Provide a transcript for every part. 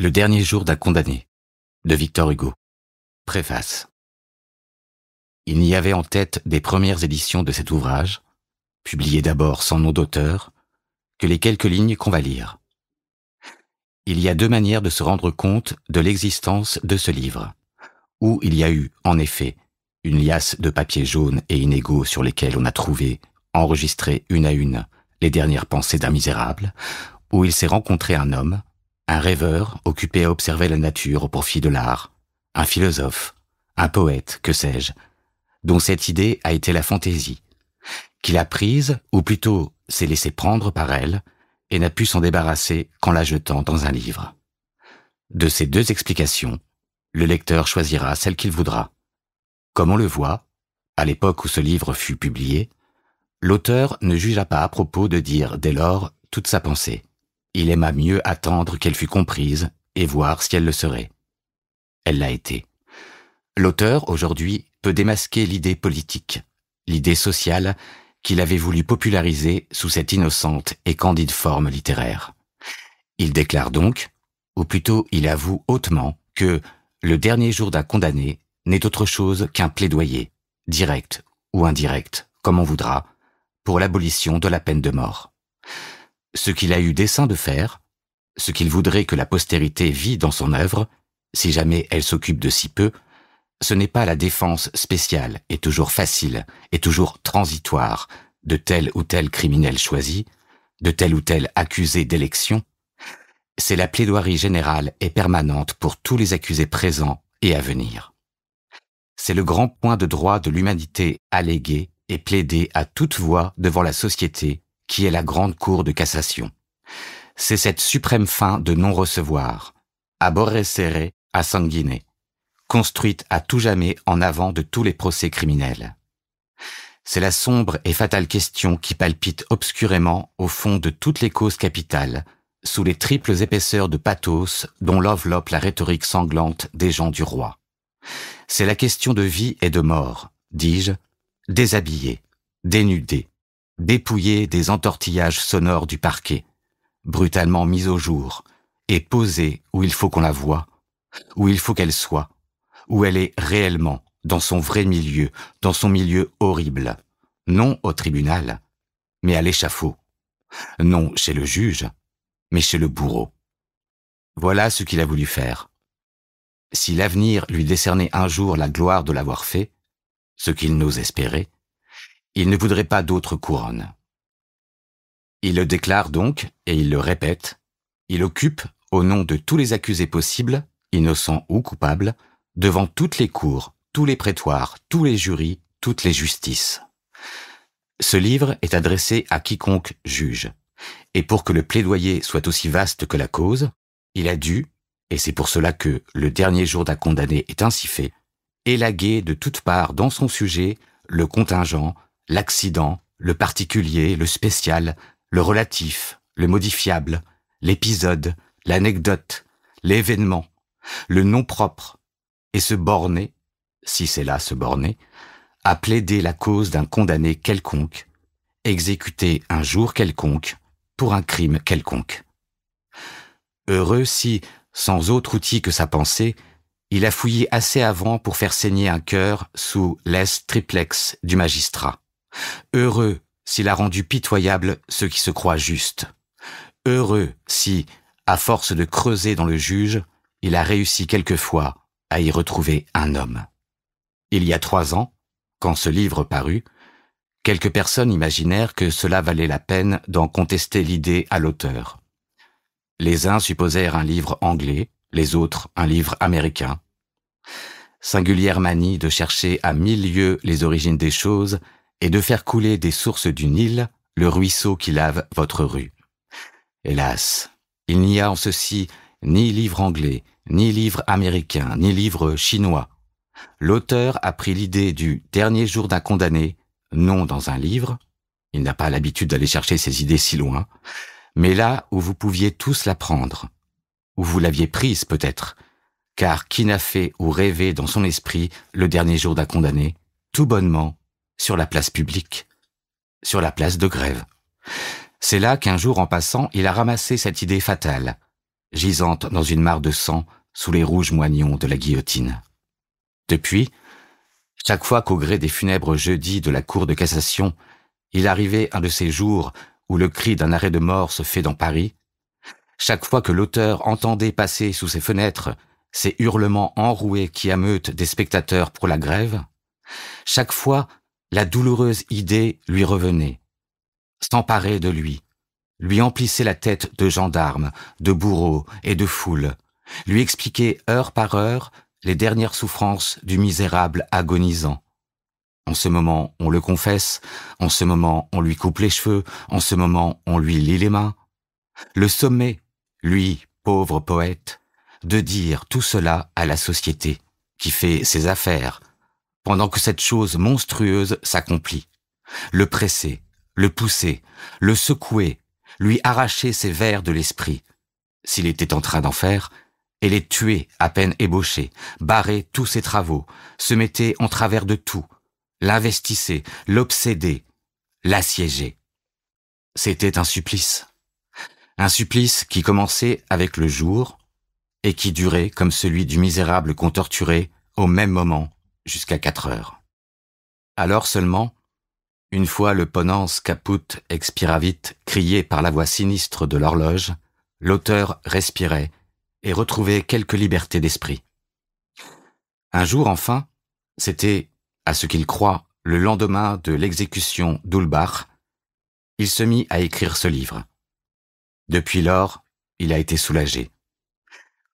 Le dernier jour d'un condamné de Victor Hugo. Préface. Il n'y avait en tête des premières éditions de cet ouvrage, publié d'abord sans nom d'auteur, que les quelques lignes qu'on va lire. Il y a deux manières de se rendre compte de l'existence de ce livre, où il y a eu, en effet, une liasse de papiers jaunes et inégaux sur lesquels on a trouvé, enregistré une à une, les dernières pensées d'un misérable, où il s'est rencontré un homme, un rêveur occupé à observer la nature au profit de l'art, un philosophe, un poète, que sais-je, dont cette idée a été la fantaisie, qu'il a prise, ou plutôt s'est laissé prendre par elle, et n'a pu s'en débarrasser qu'en la jetant dans un livre. De ces deux explications, le lecteur choisira celle qu'il voudra. Comme on le voit, à l'époque où ce livre fut publié, l'auteur ne jugea pas à propos de dire dès lors toute sa pensée il aima mieux attendre qu'elle fût comprise et voir si elle le serait. Elle l'a été. L'auteur, aujourd'hui, peut démasquer l'idée politique, l'idée sociale qu'il avait voulu populariser sous cette innocente et candide forme littéraire. Il déclare donc, ou plutôt il avoue hautement, que le dernier jour d'un condamné n'est autre chose qu'un plaidoyer, direct ou indirect, comme on voudra, pour l'abolition de la peine de mort ce qu'il a eu dessein de faire, ce qu'il voudrait que la postérité vit dans son œuvre, si jamais elle s'occupe de si peu, ce n'est pas la défense spéciale et toujours facile et toujours transitoire de tel ou tel criminel choisi, de tel ou tel accusé d'élection, c'est la plaidoirie générale et permanente pour tous les accusés présents et à venir. C'est le grand point de droit de l'humanité allégué et plaidé à toute voix devant la société qui est la grande cour de cassation. C'est cette suprême fin de non-recevoir, à serré, à construite à tout jamais en avant de tous les procès criminels. C'est la sombre et fatale question qui palpite obscurément au fond de toutes les causes capitales, sous les triples épaisseurs de pathos dont l'enveloppe la rhétorique sanglante des gens du roi. C'est la question de vie et de mort, dis-je, déshabillée, dénudée, Dépouillée des entortillages sonores du parquet, brutalement mis au jour, et posée où il faut qu'on la voie, où il faut qu'elle soit, où elle est réellement, dans son vrai milieu, dans son milieu horrible, non au tribunal, mais à l'échafaud, non chez le juge, mais chez le bourreau. Voilà ce qu'il a voulu faire. Si l'avenir lui décernait un jour la gloire de l'avoir fait, ce qu'il n'ose espérer, il ne voudrait pas d'autre couronne. Il le déclare donc, et il le répète, il occupe, au nom de tous les accusés possibles, innocents ou coupables, devant toutes les cours, tous les prétoires, tous les jurys, toutes les justices. Ce livre est adressé à quiconque juge, et pour que le plaidoyer soit aussi vaste que la cause, il a dû, et c'est pour cela que le dernier jour d'un condamné est ainsi fait, élaguer de toutes parts dans son sujet le contingent, l'accident, le particulier, le spécial, le relatif, le modifiable, l'épisode, l'anecdote, l'événement, le nom propre, et se borner, si c'est là se borner, à plaider la cause d'un condamné quelconque, exécuté un jour quelconque, pour un crime quelconque. Heureux si, sans autre outil que sa pensée, il a fouillé assez avant pour faire saigner un cœur sous l'es triplex du magistrat. Heureux s'il a rendu pitoyable ceux qui se croient justes. Heureux si, à force de creuser dans le juge, il a réussi quelquefois à y retrouver un homme. Il y a trois ans, quand ce livre parut, quelques personnes imaginèrent que cela valait la peine d'en contester l'idée à l'auteur. Les uns supposèrent un livre anglais, les autres un livre américain. Singulière manie de chercher à mille lieues les origines des choses et de faire couler des sources du Nil le ruisseau qui lave votre rue. Hélas, il n'y a en ceci ni livre anglais, ni livre américain, ni livre chinois. L'auteur a pris l'idée du dernier jour d'un condamné, non dans un livre, il n'a pas l'habitude d'aller chercher ses idées si loin, mais là où vous pouviez tous la prendre, où vous l'aviez prise peut-être, car qui n'a fait ou rêvé dans son esprit le dernier jour d'un condamné, tout bonnement sur la place publique, sur la place de grève. C'est là qu'un jour en passant, il a ramassé cette idée fatale, gisante dans une mare de sang sous les rouges moignons de la guillotine. Depuis, chaque fois qu'au gré des funèbres jeudis de la Cour de cassation, il arrivait un de ces jours où le cri d'un arrêt de mort se fait dans Paris, chaque fois que l'auteur entendait passer sous ses fenêtres ces hurlements enroués qui ameutent des spectateurs pour la grève, chaque fois la douloureuse idée lui revenait. S'emparer de lui, lui emplissait la tête de gendarmes, de bourreaux et de foules, lui expliquer heure par heure les dernières souffrances du misérable agonisant. En ce moment, on le confesse, en ce moment, on lui coupe les cheveux, en ce moment, on lui lit les mains. Le sommet, lui, pauvre poète, de dire tout cela à la société, qui fait ses affaires, pendant que cette chose monstrueuse s'accomplit. Le presser, le pousser, le secouer, lui arracher ses vers de l'esprit, s'il était en train d'en faire, et les tuer à peine ébauchés, barrer tous ses travaux, se mettait en travers de tout, l'investissait, l'obséder, l'assiéger. C'était un supplice. Un supplice qui commençait avec le jour et qui durait comme celui du misérable qu'on torturait au même moment jusqu'à quatre heures. Alors seulement, une fois le ponens caput vite, crié par la voix sinistre de l'horloge, l'auteur respirait et retrouvait quelque liberté d'esprit. Un jour enfin, c'était, à ce qu'il croit, le lendemain de l'exécution d'Ulbach, il se mit à écrire ce livre. Depuis lors, il a été soulagé.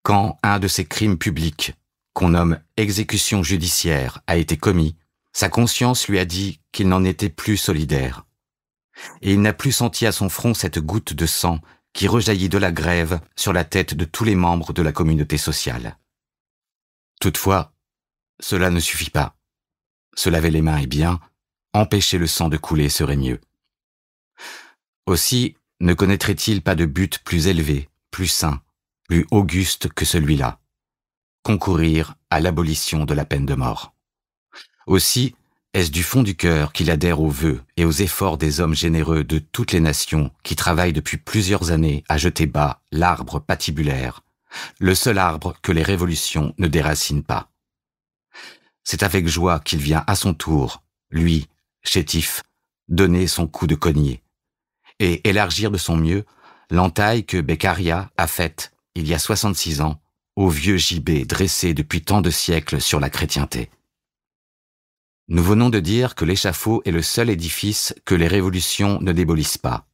Quand un de ses crimes publics qu'on nomme exécution judiciaire, a été commis, sa conscience lui a dit qu'il n'en était plus solidaire. Et il n'a plus senti à son front cette goutte de sang qui rejaillit de la grève sur la tête de tous les membres de la communauté sociale. Toutefois, cela ne suffit pas. Se laver les mains est bien, empêcher le sang de couler serait mieux. Aussi ne connaîtrait-il pas de but plus élevé, plus sain, plus auguste que celui-là concourir à l'abolition de la peine de mort. Aussi, est-ce du fond du cœur qu'il adhère aux vœux et aux efforts des hommes généreux de toutes les nations qui travaillent depuis plusieurs années à jeter bas l'arbre patibulaire, le seul arbre que les révolutions ne déracinent pas. C'est avec joie qu'il vient à son tour, lui, chétif, donner son coup de cognier et élargir de son mieux l'entaille que Beccaria a faite, il y a 66 ans, au vieux gibet dressé depuis tant de siècles sur la chrétienté. Nous venons de dire que l'échafaud est le seul édifice que les révolutions ne débolissent pas.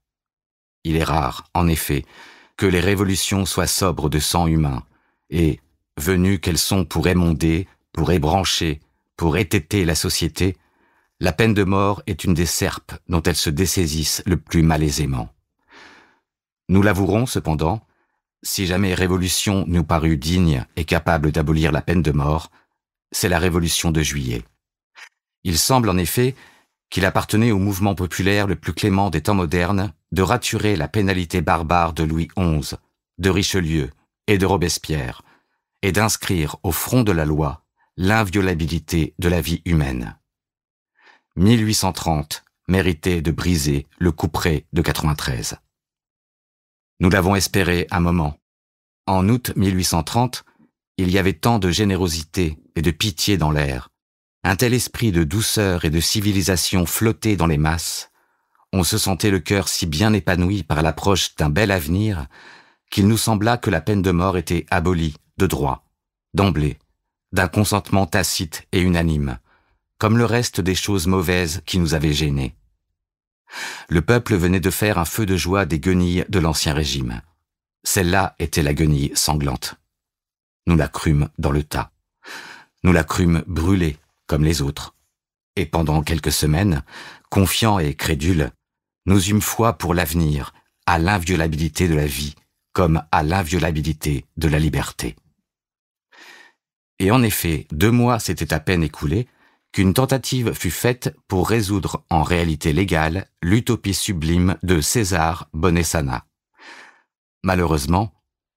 Il est rare, en effet, que les révolutions soient sobres de sang humain, et, venues qu'elles sont pour émonder, pour ébrancher, pour étêter la société, la peine de mort est une des serpes dont elles se dessaisissent le plus malaisément. Nous l'avouerons cependant, si jamais révolution nous parut digne et capable d'abolir la peine de mort, c'est la révolution de juillet. Il semble en effet qu'il appartenait au mouvement populaire le plus clément des temps modernes de raturer la pénalité barbare de Louis XI, de Richelieu et de Robespierre, et d'inscrire au front de la loi l'inviolabilité de la vie humaine. 1830 méritait de briser le couperet de 93. Nous l'avons espéré un moment, en août 1830, il y avait tant de générosité et de pitié dans l'air, un tel esprit de douceur et de civilisation flottait dans les masses, on se sentait le cœur si bien épanoui par l'approche d'un bel avenir, qu'il nous sembla que la peine de mort était abolie, de droit, d'emblée, d'un consentement tacite et unanime, comme le reste des choses mauvaises qui nous avaient gênés. Le peuple venait de faire un feu de joie des guenilles de l'ancien régime. Celle-là était la guenille sanglante. Nous la crûmes dans le tas. Nous la crûmes brûlée, comme les autres. Et pendant quelques semaines, confiants et crédules, nous eûmes foi pour l'avenir, à l'inviolabilité de la vie, comme à l'inviolabilité de la liberté. Et en effet, deux mois s'étaient à peine écoulés qu'une tentative fut faite pour résoudre en réalité légale l'utopie sublime de César Bonessana. Malheureusement,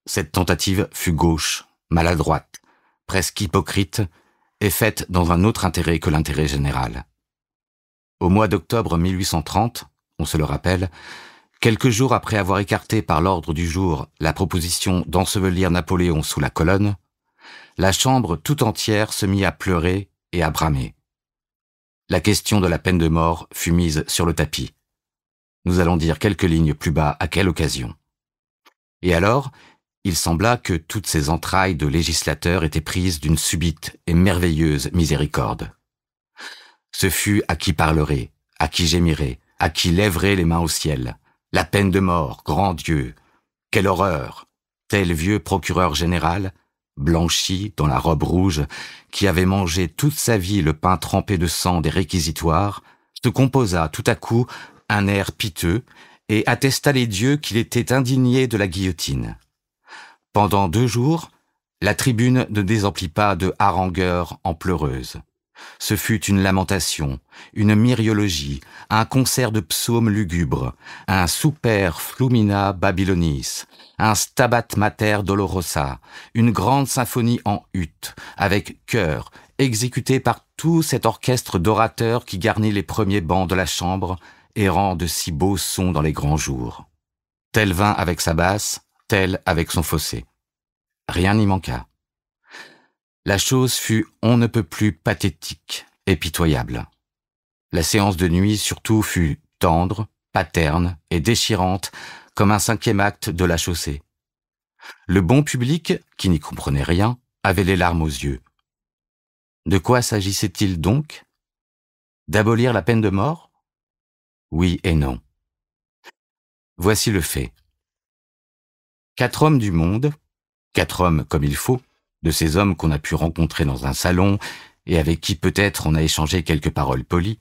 cette tentative fut gauche, maladroite, presque hypocrite, et faite dans un autre intérêt que l'intérêt général. Au mois d'octobre 1830, on se le rappelle, quelques jours après avoir écarté par l'ordre du jour la proposition d'ensevelir Napoléon sous la colonne, la Chambre tout entière se mit à pleurer et à bramer. La question de la peine de mort fut mise sur le tapis. Nous allons dire quelques lignes plus bas à quelle occasion. Et alors, il sembla que toutes ces entrailles de législateur étaient prises d'une subite et merveilleuse miséricorde. Ce fut à qui parlerait, à qui gémirait, à qui lèverait les mains au ciel. La peine de mort, grand Dieu. Quelle horreur. Tel vieux procureur général, blanchi dans la robe rouge, qui avait mangé toute sa vie le pain trempé de sang des réquisitoires, se composa tout à coup un air piteux et attesta les dieux qu'il était indigné de la guillotine. Pendant deux jours, la tribune ne désemplit pas de harangueurs en pleureuses. Ce fut une lamentation, une myriologie, un concert de psaumes lugubres, un super flumina babylonis, un stabat mater dolorosa, une grande symphonie en hutte, avec chœur, exécutée par tout cet orchestre d'orateurs qui garnit les premiers bancs de la chambre, errant de si beaux sons dans les grands jours. Tel vint avec sa basse, tel avec son fossé. Rien n'y manqua. La chose fut on ne peut plus pathétique et pitoyable. La séance de nuit surtout fut tendre, paterne et déchirante comme un cinquième acte de la chaussée. Le bon public, qui n'y comprenait rien, avait les larmes aux yeux. De quoi s'agissait-il donc D'abolir la peine de mort oui et non. Voici le fait. Quatre hommes du monde, quatre hommes comme il faut, de ces hommes qu'on a pu rencontrer dans un salon et avec qui peut-être on a échangé quelques paroles polies,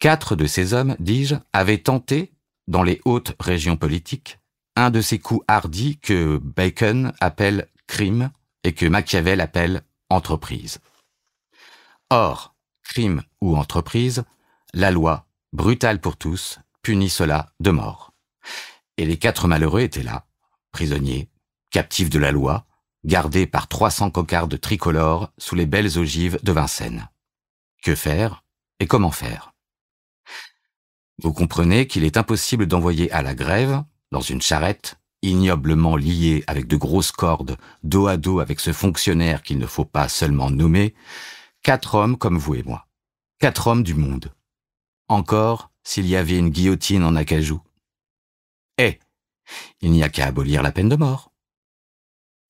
quatre de ces hommes, dis-je, avaient tenté, dans les hautes régions politiques, un de ces coups hardis que Bacon appelle crime et que Machiavel appelle entreprise. Or, crime ou entreprise, la loi brutal pour tous, puni cela de mort. Et les quatre malheureux étaient là, prisonniers, captifs de la loi, gardés par 300 cocardes tricolores sous les belles ogives de Vincennes. Que faire et comment faire Vous comprenez qu'il est impossible d'envoyer à la grève, dans une charrette, ignoblement liée avec de grosses cordes, dos à dos avec ce fonctionnaire qu'il ne faut pas seulement nommer, quatre hommes comme vous et moi, quatre hommes du monde, encore s'il y avait une guillotine en acajou. Eh, il n'y a qu'à abolir la peine de mort.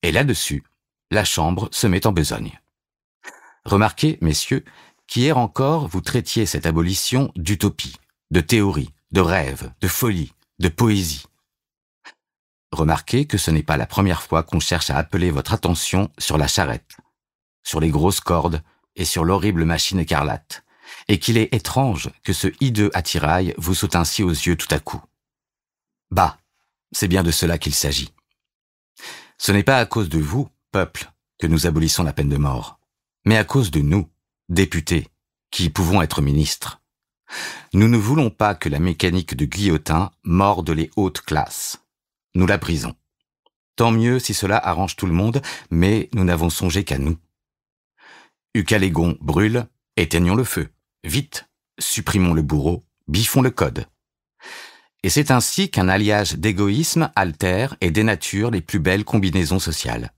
Et là-dessus, la Chambre se met en besogne. Remarquez, messieurs, qu'hier encore vous traitiez cette abolition d'utopie, de théorie, de rêve, de folie, de poésie. Remarquez que ce n'est pas la première fois qu'on cherche à appeler votre attention sur la charrette, sur les grosses cordes et sur l'horrible machine écarlate, et qu'il est étrange que ce hideux attirail vous saute ainsi aux yeux tout à coup. Bah, c'est bien de cela qu'il s'agit. Ce n'est pas à cause de vous, peuple, que nous abolissons la peine de mort, mais à cause de nous, députés, qui pouvons être ministres. Nous ne voulons pas que la mécanique de guillotin morde les hautes classes. Nous la brisons. Tant mieux si cela arrange tout le monde, mais nous n'avons songé qu'à nous. Ucalégon brûle, éteignons le feu. Vite, supprimons le bourreau, biffons le code. Et c'est ainsi qu'un alliage d'égoïsme altère et dénature les plus belles combinaisons sociales.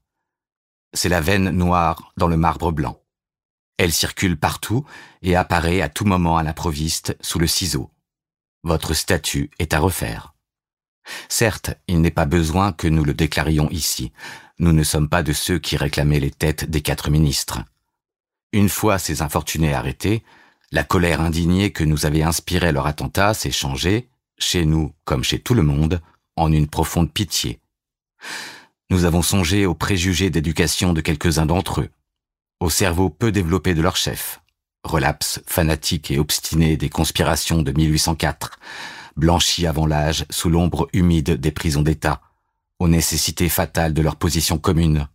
C'est la veine noire dans le marbre blanc. Elle circule partout et apparaît à tout moment à l'improviste sous le ciseau. Votre statut est à refaire. Certes, il n'est pas besoin que nous le déclarions ici. Nous ne sommes pas de ceux qui réclamaient les têtes des quatre ministres. Une fois ces infortunés arrêtés, la colère indignée que nous avait inspirée leur attentat s'est changée, chez nous comme chez tout le monde, en une profonde pitié. Nous avons songé aux préjugés d'éducation de quelques-uns d'entre eux, au cerveau peu développé de leur chef, relaps, fanatique et obstiné des conspirations de 1804, blanchis avant l'âge sous l'ombre humide des prisons d'État, aux nécessités fatales de leur position commune,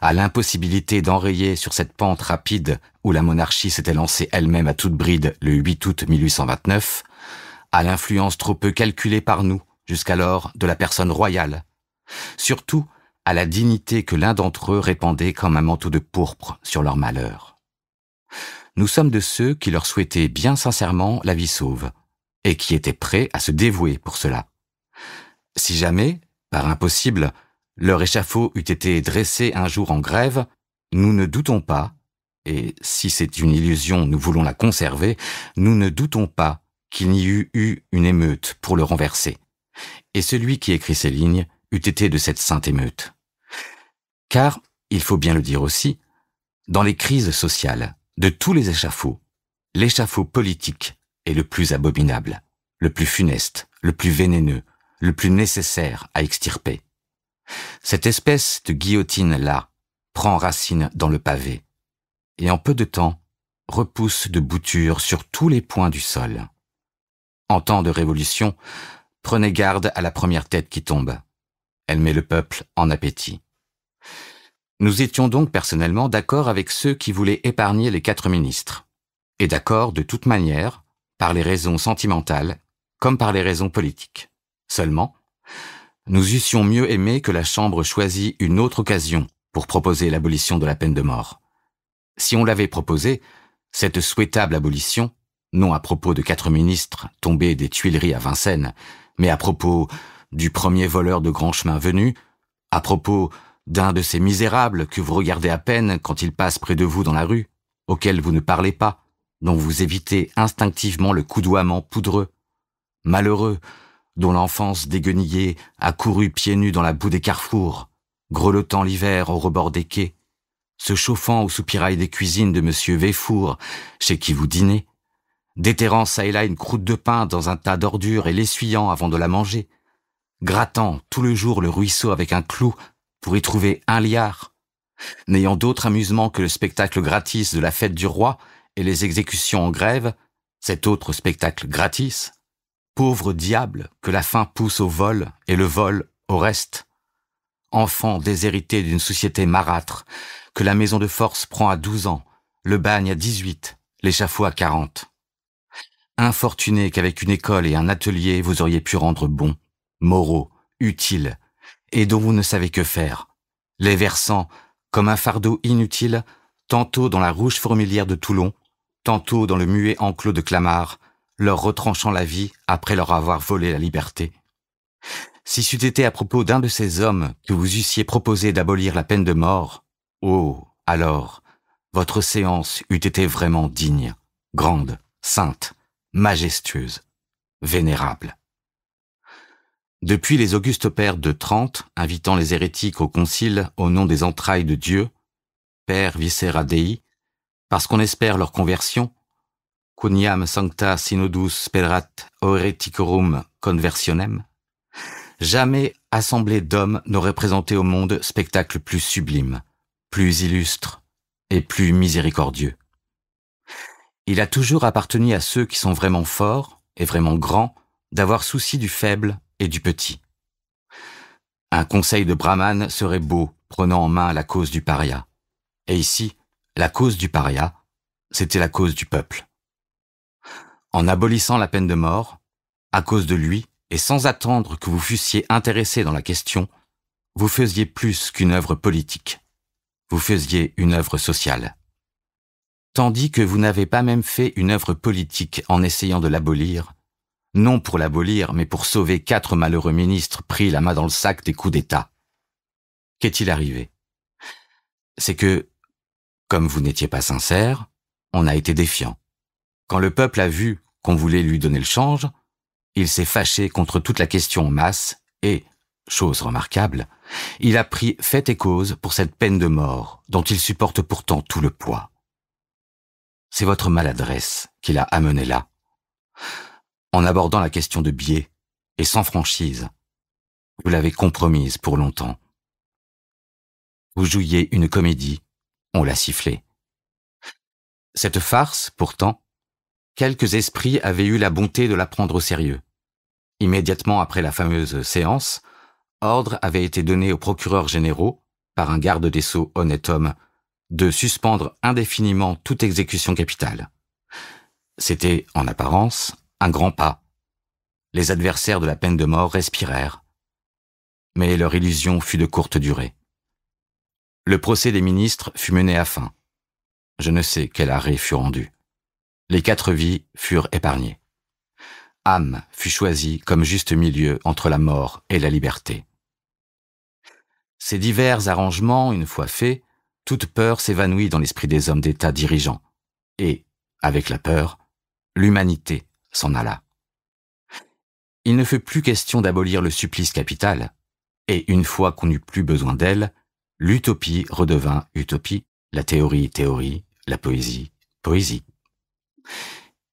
à l'impossibilité d'enrayer sur cette pente rapide où la monarchie s'était lancée elle-même à toute bride le 8 août 1829, à l'influence trop peu calculée par nous jusqu'alors de la personne royale, surtout à la dignité que l'un d'entre eux répandait comme un manteau de pourpre sur leur malheur. Nous sommes de ceux qui leur souhaitaient bien sincèrement la vie sauve, et qui étaient prêts à se dévouer pour cela. Si jamais, par impossible, leur échafaud eût été dressé un jour en grève, nous ne doutons pas, et si c'est une illusion, nous voulons la conserver, nous ne doutons pas qu'il n'y eût eu une émeute pour le renverser. Et celui qui écrit ces lignes eût été de cette sainte émeute. Car, il faut bien le dire aussi, dans les crises sociales, de tous les échafauds, l'échafaud politique est le plus abominable, le plus funeste, le plus vénéneux, le plus nécessaire à extirper. Cette espèce de guillotine-là prend racine dans le pavé et en peu de temps repousse de boutures sur tous les points du sol. En temps de révolution, prenez garde à la première tête qui tombe. Elle met le peuple en appétit. Nous étions donc personnellement d'accord avec ceux qui voulaient épargner les quatre ministres, et d'accord de toute manière, par les raisons sentimentales comme par les raisons politiques. Seulement, nous eussions mieux aimé que la Chambre choisit une autre occasion pour proposer l'abolition de la peine de mort. Si on l'avait proposée, cette souhaitable abolition, non à propos de quatre ministres tombés des Tuileries à Vincennes, mais à propos du premier voleur de grand chemin venu, à propos d'un de ces misérables que vous regardez à peine quand il passe près de vous dans la rue, auquel vous ne parlez pas, dont vous évitez instinctivement le coudoiement poudreux. Malheureux, dont l'enfance déguenillée a couru pieds nus dans la boue des carrefours, grelottant l'hiver au rebord des quais, se chauffant au soupirail des cuisines de Monsieur Véfour, chez qui vous dînez, déterrant ça et là une croûte de pain dans un tas d'ordures et l'essuyant avant de la manger, grattant tout le jour le ruisseau avec un clou pour y trouver un liard, n'ayant d'autre amusement que le spectacle gratis de la fête du roi et les exécutions en grève, cet autre spectacle gratis, Pauvre diable que la faim pousse au vol et le vol au reste. Enfant déshérité d'une société marâtre, que la maison de force prend à douze ans, le bagne à dix-huit, l'échafaud à quarante. Infortuné qu'avec une école et un atelier vous auriez pu rendre bon, moraux, utiles, et dont vous ne savez que faire, les versants, comme un fardeau inutile, tantôt dans la rouge fourmilière de Toulon, tantôt dans le muet enclos de Clamart, leur retranchant la vie après leur avoir volé la liberté. Si c'eût été à propos d'un de ces hommes que vous eussiez proposé d'abolir la peine de mort, oh, alors, votre séance eût été vraiment digne, grande, sainte, majestueuse, vénérable. Depuis les augustes pères de Trente, invitant les hérétiques au concile au nom des entrailles de Dieu, Père Viscera Dei, parce qu'on espère leur conversion, Cuniam sancta synodus pedrat oreticorum conversionem. Jamais assemblée d'hommes n'aurait présenté au monde spectacle plus sublime, plus illustre et plus miséricordieux. Il a toujours appartenu à ceux qui sont vraiment forts et vraiment grands d'avoir souci du faible et du petit. Un conseil de Brahman serait beau, prenant en main la cause du paria. Et ici, la cause du paria, c'était la cause du peuple en abolissant la peine de mort, à cause de lui, et sans attendre que vous fussiez intéressé dans la question, vous faisiez plus qu'une œuvre politique, vous faisiez une œuvre sociale. Tandis que vous n'avez pas même fait une œuvre politique en essayant de l'abolir, non pour l'abolir, mais pour sauver quatre malheureux ministres pris la main dans le sac des coups d'État. Qu'est-il arrivé C'est que, comme vous n'étiez pas sincère, on a été défiant. Quand le peuple a vu qu'on voulait lui donner le change, il s'est fâché contre toute la question en masse et, chose remarquable, il a pris fait et cause pour cette peine de mort dont il supporte pourtant tout le poids. C'est votre maladresse qui l'a amené là. En abordant la question de biais et sans franchise, vous l'avez compromise pour longtemps. Vous jouiez une comédie, on l'a sifflé. Cette farce, pourtant, quelques esprits avaient eu la bonté de la prendre au sérieux. Immédiatement après la fameuse séance, ordre avait été donné aux procureurs généraux, par un garde des sceaux honnête homme, de suspendre indéfiniment toute exécution capitale. C'était, en apparence, un grand pas. Les adversaires de la peine de mort respirèrent. Mais leur illusion fut de courte durée. Le procès des ministres fut mené à fin. Je ne sais quel arrêt fut rendu. Les quatre vies furent épargnées. Âme fut choisie comme juste milieu entre la mort et la liberté. Ces divers arrangements, une fois faits, toute peur s'évanouit dans l'esprit des hommes d'État dirigeants, et, avec la peur, l'humanité s'en alla. Il ne fut plus question d'abolir le supplice capital, et une fois qu'on n'eut plus besoin d'elle, l'utopie redevint utopie, la théorie théorie, la poésie poésie.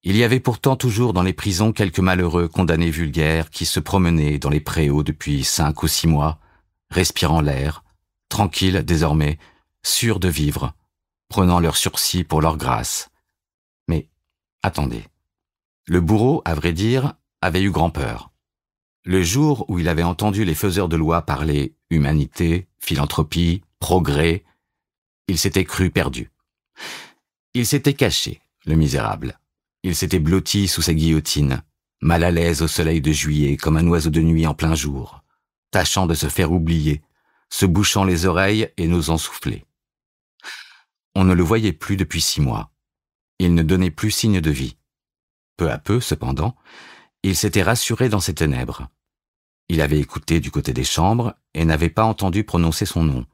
Il y avait pourtant toujours dans les prisons quelques malheureux condamnés vulgaires qui se promenaient dans les préaux depuis cinq ou six mois, respirant l'air, tranquilles désormais, sûrs de vivre, prenant leur sursis pour leur grâce. Mais attendez. Le bourreau, à vrai dire, avait eu grand peur. Le jour où il avait entendu les faiseurs de loi parler humanité, philanthropie, progrès, il s'était cru perdu. Il s'était caché, le misérable. Il s'était blotti sous sa guillotine, mal à l'aise au soleil de juillet comme un oiseau de nuit en plein jour, tâchant de se faire oublier, se bouchant les oreilles et n'osant souffler. On ne le voyait plus depuis six mois. Il ne donnait plus signe de vie. Peu à peu, cependant, il s'était rassuré dans ses ténèbres. Il avait écouté du côté des chambres et n'avait pas entendu prononcer son nom.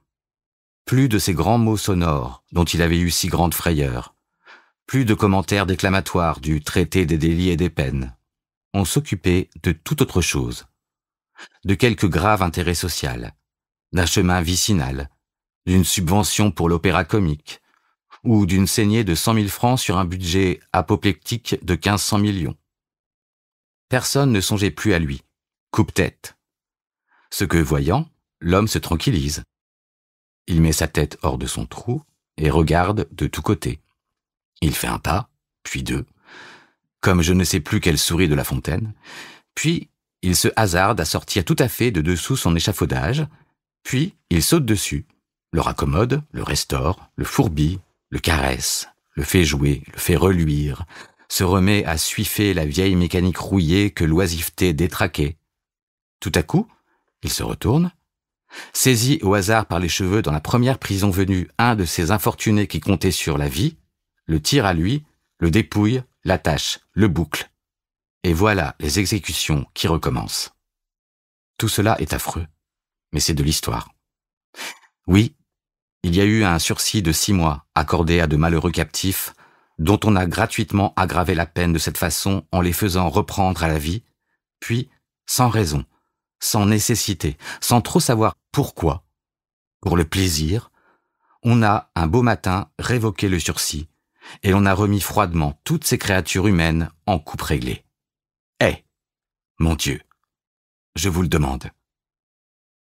Plus de ces grands mots sonores dont il avait eu si grande frayeur. Plus de commentaires déclamatoires du traité des délits et des peines. On s'occupait de tout autre chose. De quelque grave intérêt social, d'un chemin vicinal, d'une subvention pour l'opéra comique, ou d'une saignée de cent mille francs sur un budget apoplectique de 1500 millions. Personne ne songeait plus à lui. Coupe-tête. Ce que voyant, l'homme se tranquillise. Il met sa tête hors de son trou et regarde de tous côtés. Il fait un pas, puis deux, comme je ne sais plus quelle souris de la fontaine, puis il se hasarde à sortir tout à fait de dessous son échafaudage, puis il saute dessus, le raccommode, le restaure, le fourbit, le caresse, le fait jouer, le fait reluire, se remet à suiffer la vieille mécanique rouillée que l'oisiveté détraquait. Tout à coup, il se retourne, saisit au hasard par les cheveux dans la première prison venue un de ces infortunés qui comptait sur la vie, le tire à lui, le dépouille, l'attache, le boucle. Et voilà les exécutions qui recommencent. Tout cela est affreux, mais c'est de l'histoire. Oui, il y a eu un sursis de six mois accordé à de malheureux captifs dont on a gratuitement aggravé la peine de cette façon en les faisant reprendre à la vie, puis, sans raison, sans nécessité, sans trop savoir pourquoi, pour le plaisir, on a, un beau matin, révoqué le sursis et l'on a remis froidement toutes ces créatures humaines en coupe réglée. Eh Mon Dieu Je vous le demande.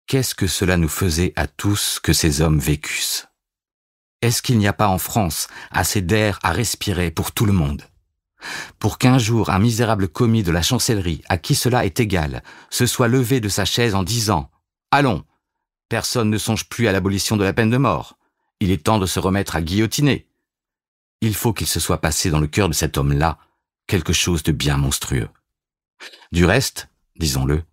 Qu'est-ce que cela nous faisait à tous que ces hommes vécussent Est-ce qu'il n'y a pas en France assez d'air à respirer pour tout le monde pour qu'un jour un misérable commis de la chancellerie, à qui cela est égal, se soit levé de sa chaise en disant « Allons, personne ne songe plus à l'abolition de la peine de mort. Il est temps de se remettre à guillotiner. Il faut qu'il se soit passé dans le cœur de cet homme-là quelque chose de bien monstrueux. Du reste, disons-le,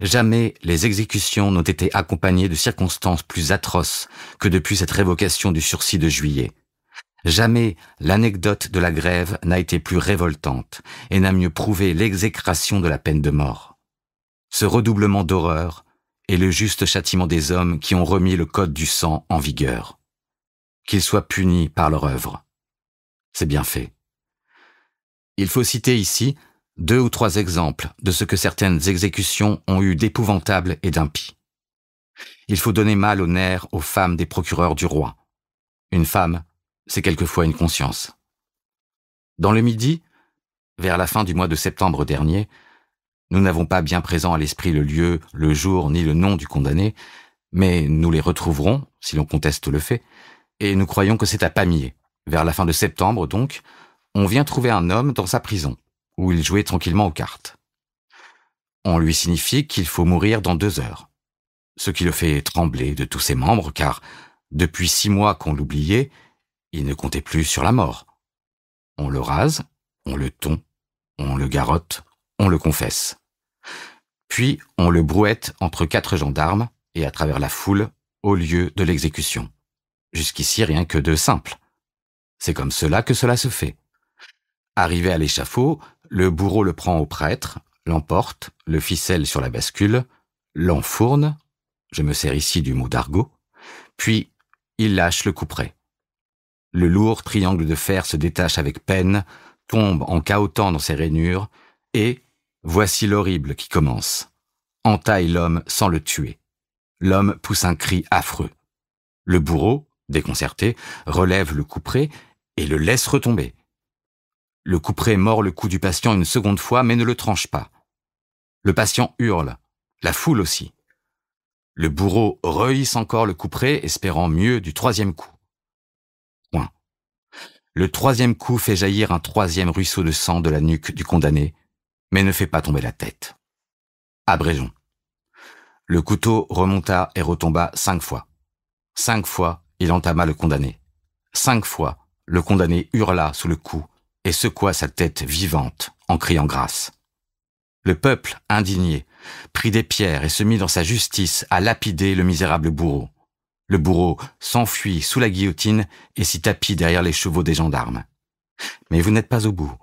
jamais les exécutions n'ont été accompagnées de circonstances plus atroces que depuis cette révocation du sursis de juillet. Jamais l'anecdote de la grève n'a été plus révoltante et n'a mieux prouvé l'exécration de la peine de mort. Ce redoublement d'horreur est le juste châtiment des hommes qui ont remis le code du sang en vigueur. Qu'ils soient punis par leur œuvre. C'est bien fait. Il faut citer ici deux ou trois exemples de ce que certaines exécutions ont eu d'épouvantable et d'impie. Il faut donner mal au nerf aux femmes des procureurs du roi. Une femme, c'est quelquefois une conscience. Dans le Midi, vers la fin du mois de septembre dernier, nous n'avons pas bien présent à l'esprit le lieu, le jour ni le nom du condamné, mais nous les retrouverons, si l'on conteste le fait, et nous croyons que c'est à Pamiers, vers la fin de septembre, donc, on vient trouver un homme dans sa prison, où il jouait tranquillement aux cartes. On lui signifie qu'il faut mourir dans deux heures, ce qui le fait trembler de tous ses membres, car, depuis six mois qu'on l'oubliait, il ne comptait plus sur la mort. On le rase, on le tond, on le garotte, on le confesse. Puis on le brouette entre quatre gendarmes et à travers la foule au lieu de l'exécution. Jusqu'ici rien que de simple. C'est comme cela que cela se fait. Arrivé à l'échafaud, le bourreau le prend au prêtre, l'emporte, le ficelle sur la bascule, l'enfourne, je me sers ici du mot d'argot, puis il lâche le couperet. Le lourd triangle de fer se détache avec peine, tombe en cahotant dans ses rainures, et voici l'horrible qui commence. Entaille l'homme sans le tuer. L'homme pousse un cri affreux. Le bourreau, déconcerté, relève le couperet et le laisse retomber. Le couperet mord le cou du patient une seconde fois mais ne le tranche pas. Le patient hurle, la foule aussi. Le bourreau rehisse encore le couperet, espérant mieux du troisième coup. Point. Le troisième coup fait jaillir un troisième ruisseau de sang de la nuque du condamné, mais ne fait pas tomber la tête. Abrégeons. Le couteau remonta et retomba cinq fois. Cinq fois, il entama le condamné. Cinq fois, le condamné hurla sous le coup et secoua sa tête vivante en criant grâce. Le peuple, indigné, prit des pierres et se mit dans sa justice à lapider le misérable bourreau. Le bourreau s'enfuit sous la guillotine et s'y tapit derrière les chevaux des gendarmes. Mais vous n'êtes pas au bout.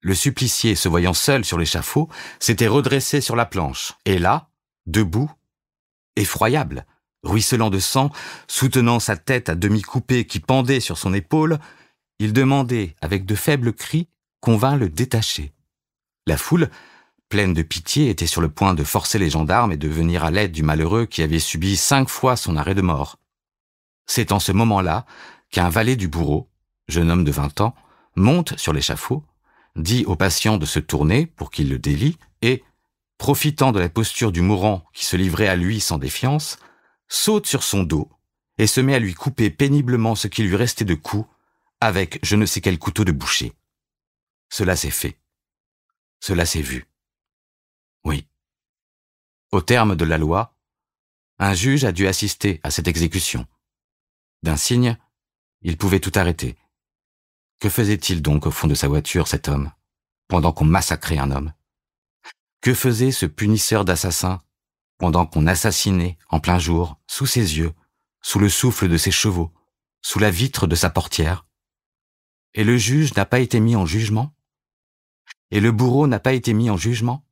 Le supplicié, se voyant seul sur l'échafaud, s'était redressé sur la planche, et là, debout, effroyable, ruisselant de sang, soutenant sa tête à demi coupée qui pendait sur son épaule, il demandait, avec de faibles cris, qu'on vint le détacher. La foule, pleine de pitié, était sur le point de forcer les gendarmes et de venir à l'aide du malheureux qui avait subi cinq fois son arrêt de mort. C'est en ce moment-là qu'un valet du bourreau, jeune homme de vingt ans, monte sur l'échafaud, dit au patient de se tourner pour qu'il le délie, et, profitant de la posture du mourant qui se livrait à lui sans défiance, saute sur son dos et se met à lui couper péniblement ce qui lui restait de coups, avec je ne sais quel couteau de boucher. Cela s'est fait. Cela s'est vu. Oui. Au terme de la loi, un juge a dû assister à cette exécution. D'un signe, il pouvait tout arrêter. Que faisait-il donc au fond de sa voiture, cet homme, pendant qu'on massacrait un homme Que faisait ce punisseur d'assassins pendant qu'on assassinait en plein jour, sous ses yeux, sous le souffle de ses chevaux, sous la vitre de sa portière et le juge n'a pas été mis en jugement Et le bourreau n'a pas été mis en jugement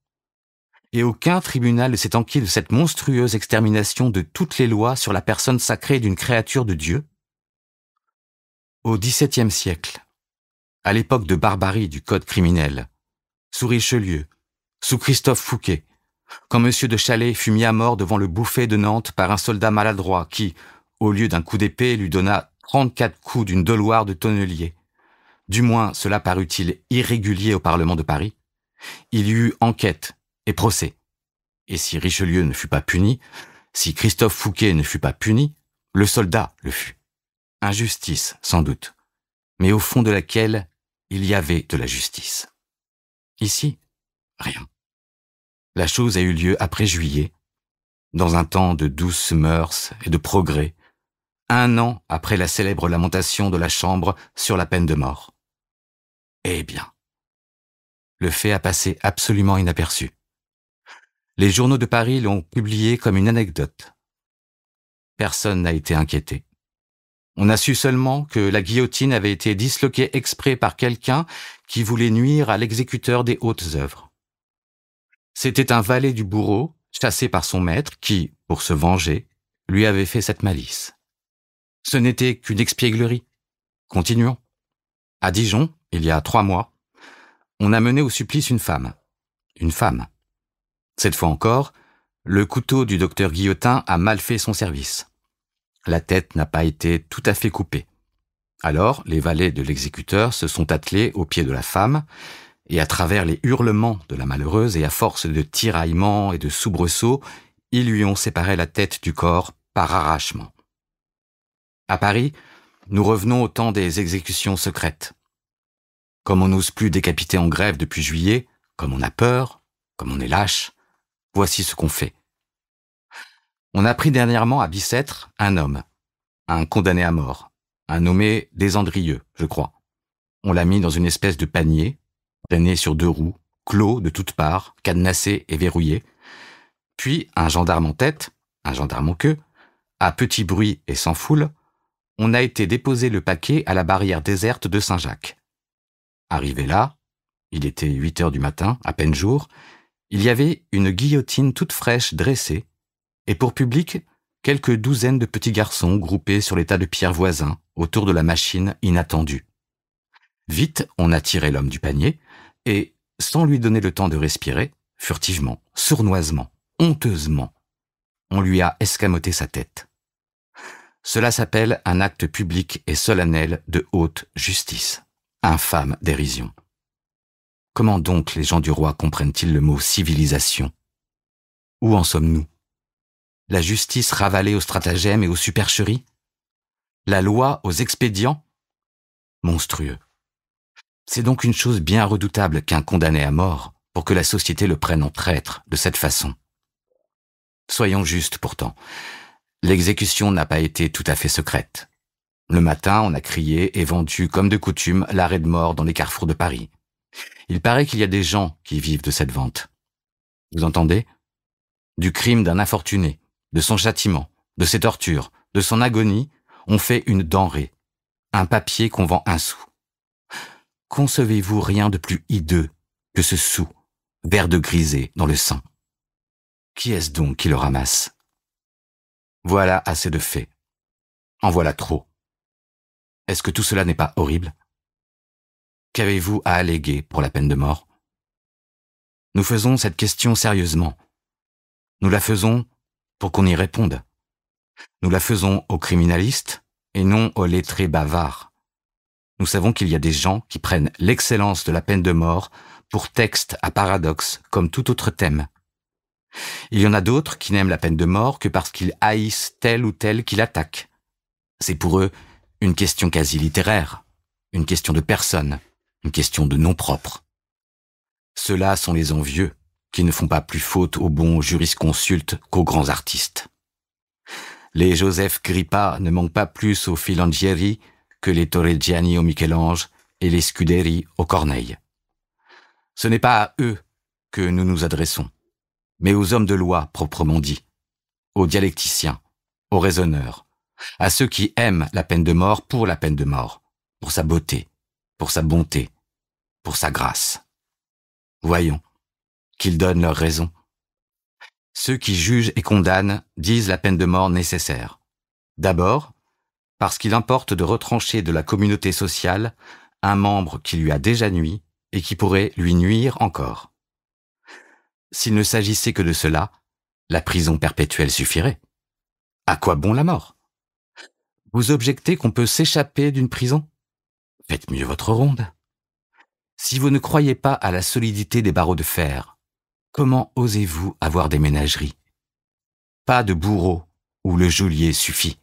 Et aucun tribunal ne s'est enquis de cette monstrueuse extermination de toutes les lois sur la personne sacrée d'une créature de Dieu Au XVIIe siècle, à l'époque de barbarie du Code criminel, sous Richelieu, sous Christophe Fouquet, quand Monsieur de Chalet fut mis à mort devant le bouffet de Nantes par un soldat maladroit qui, au lieu d'un coup d'épée, lui donna 34 coups d'une doloire de tonnelier du moins cela parut-il irrégulier au Parlement de Paris, il y eut enquête et procès. Et si Richelieu ne fut pas puni, si Christophe Fouquet ne fut pas puni, le soldat le fut. Injustice, sans doute, mais au fond de laquelle il y avait de la justice. Ici, rien. La chose a eu lieu après juillet, dans un temps de douces mœurs et de progrès, un an après la célèbre lamentation de la Chambre sur la peine de mort. Eh bien, le fait a passé absolument inaperçu. Les journaux de Paris l'ont publié comme une anecdote. Personne n'a été inquiété. On a su seulement que la guillotine avait été disloquée exprès par quelqu'un qui voulait nuire à l'exécuteur des hautes œuvres. C'était un valet du bourreau, chassé par son maître, qui, pour se venger, lui avait fait cette malice. Ce n'était qu'une expièglerie. Continuons. À Dijon, il y a trois mois, on a mené au supplice une femme. Une femme. Cette fois encore, le couteau du docteur Guillotin a mal fait son service. La tête n'a pas été tout à fait coupée. Alors, les valets de l'exécuteur se sont attelés aux pieds de la femme, et à travers les hurlements de la malheureuse et à force de tiraillements et de soubresauts, ils lui ont séparé la tête du corps par arrachement. À Paris, nous revenons au temps des exécutions secrètes. Comme on n'ose plus décapiter en grève depuis juillet, comme on a peur, comme on est lâche, voici ce qu'on fait. On a pris dernièrement à Bicêtre un homme, un condamné à mort, un nommé Desandrieux, je crois. On l'a mis dans une espèce de panier, traîné sur deux roues, clos de toutes parts, cadenassé et verrouillé. Puis un gendarme en tête, un gendarme en queue, à petit bruit et sans foule, on a été déposer le paquet à la barrière déserte de Saint-Jacques. Arrivé là, il était huit heures du matin, à peine jour, il y avait une guillotine toute fraîche dressée, et pour public, quelques douzaines de petits garçons groupés sur les tas de pierres voisins, autour de la machine inattendue. Vite, on a tiré l'homme du panier, et, sans lui donner le temps de respirer, furtivement, sournoisement, honteusement, on lui a escamoté sa tête. Cela s'appelle un acte public et solennel de haute justice infâme dérision. Comment donc les gens du roi comprennent-ils le mot civilisation Où en sommes-nous La justice ravalée aux stratagèmes et aux supercheries La loi aux expédients Monstrueux. C'est donc une chose bien redoutable qu'un condamné à mort pour que la société le prenne en traître de cette façon. Soyons justes pourtant, l'exécution n'a pas été tout à fait secrète. Le matin, on a crié et vendu, comme de coutume, l'arrêt de mort dans les carrefours de Paris. Il paraît qu'il y a des gens qui vivent de cette vente. Vous entendez Du crime d'un infortuné, de son châtiment, de ses tortures, de son agonie, on fait une denrée, un papier qu'on vend un sou. Concevez-vous rien de plus hideux que ce sou, vert de grisé dans le sang Qui est-ce donc qui le ramasse Voilà assez de faits. En voilà trop. Est-ce que tout cela n'est pas horrible Qu'avez-vous à alléguer pour la peine de mort Nous faisons cette question sérieusement. Nous la faisons pour qu'on y réponde. Nous la faisons aux criminalistes et non aux lettrés bavards. Nous savons qu'il y a des gens qui prennent l'excellence de la peine de mort pour texte à paradoxe comme tout autre thème. Il y en a d'autres qui n'aiment la peine de mort que parce qu'ils haïssent tel ou tel qui l'attaque. C'est pour eux une question quasi littéraire, une question de personne, une question de nom propre. Ceux-là sont les envieux, qui ne font pas plus faute aux bons jurisconsultes qu'aux grands artistes. Les Joseph Grippa ne manquent pas plus aux Filangieri que les Torregiani au Michel-Ange et les Scuderi au Corneille. Ce n'est pas à eux que nous nous adressons, mais aux hommes de loi proprement dit, aux dialecticiens, aux raisonneurs, à ceux qui aiment la peine de mort pour la peine de mort, pour sa beauté, pour sa bonté, pour sa grâce. Voyons, qu'ils donnent leur raison. Ceux qui jugent et condamnent disent la peine de mort nécessaire. D'abord, parce qu'il importe de retrancher de la communauté sociale un membre qui lui a déjà nui et qui pourrait lui nuire encore. S'il ne s'agissait que de cela, la prison perpétuelle suffirait. À quoi bon la mort vous objectez qu'on peut s'échapper d'une prison Faites mieux votre ronde. Si vous ne croyez pas à la solidité des barreaux de fer, comment osez-vous avoir des ménageries Pas de bourreau où le geôlier suffit.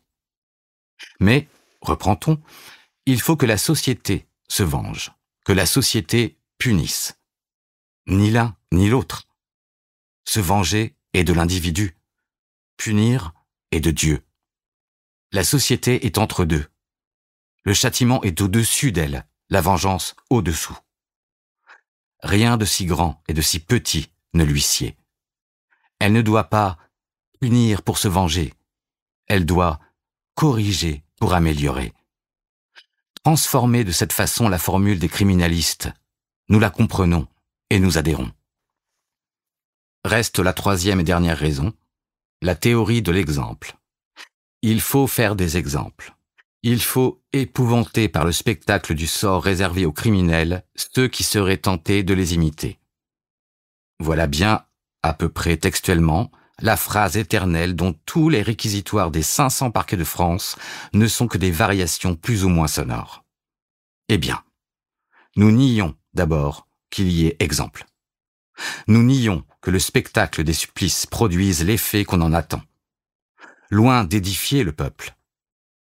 Mais, reprend-on, il faut que la société se venge, que la société punisse. Ni l'un ni l'autre. Se venger est de l'individu, punir est de Dieu. La société est entre deux. Le châtiment est au-dessus d'elle, la vengeance au-dessous. Rien de si grand et de si petit ne lui sied. Elle ne doit pas punir pour se venger. Elle doit corriger pour améliorer. Transformer de cette façon la formule des criminalistes. Nous la comprenons et nous adhérons. Reste la troisième et dernière raison, la théorie de l'exemple. Il faut faire des exemples. Il faut épouvanter par le spectacle du sort réservé aux criminels ceux qui seraient tentés de les imiter. Voilà bien, à peu près textuellement, la phrase éternelle dont tous les réquisitoires des 500 parquets de France ne sont que des variations plus ou moins sonores. Eh bien, nous nions d'abord qu'il y ait exemple. Nous nions que le spectacle des supplices produise l'effet qu'on en attend loin d'édifier le peuple.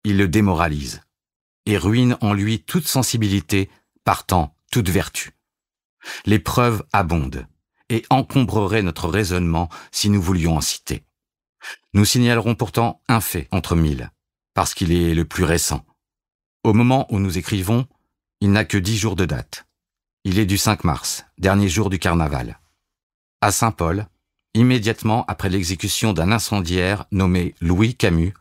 Il le démoralise et ruine en lui toute sensibilité, partant toute vertu. Les preuves abondent et encombreraient notre raisonnement si nous voulions en citer. Nous signalerons pourtant un fait entre mille, parce qu'il est le plus récent. Au moment où nous écrivons, il n'a que dix jours de date. Il est du 5 mars, dernier jour du carnaval. À Saint-Paul, immédiatement après l'exécution d'un incendiaire nommé Louis Camus,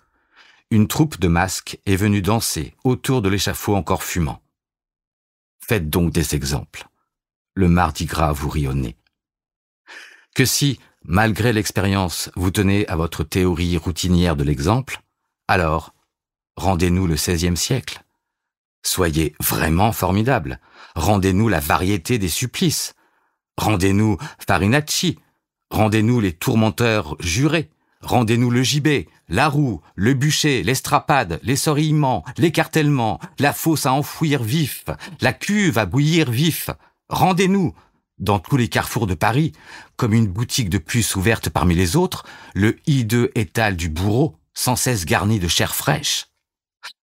une troupe de masques est venue danser autour de l'échafaud encore fumant. Faites donc des exemples. Le mardi gras vous rit Que si, malgré l'expérience, vous tenez à votre théorie routinière de l'exemple, alors, rendez-nous le XVIe siècle. Soyez vraiment formidable. Rendez-nous la variété des supplices. Rendez-nous Farinacci, Rendez-nous les tourmenteurs jurés. Rendez-nous le gibet, la roue, le bûcher, l'estrapade, l'essorillement, l'écartèlement, la fosse à enfouir vif, la cuve à bouillir vif. Rendez-nous, dans tous les carrefours de Paris, comme une boutique de puces ouverte parmi les autres, le hideux étal du bourreau, sans cesse garni de chair fraîche.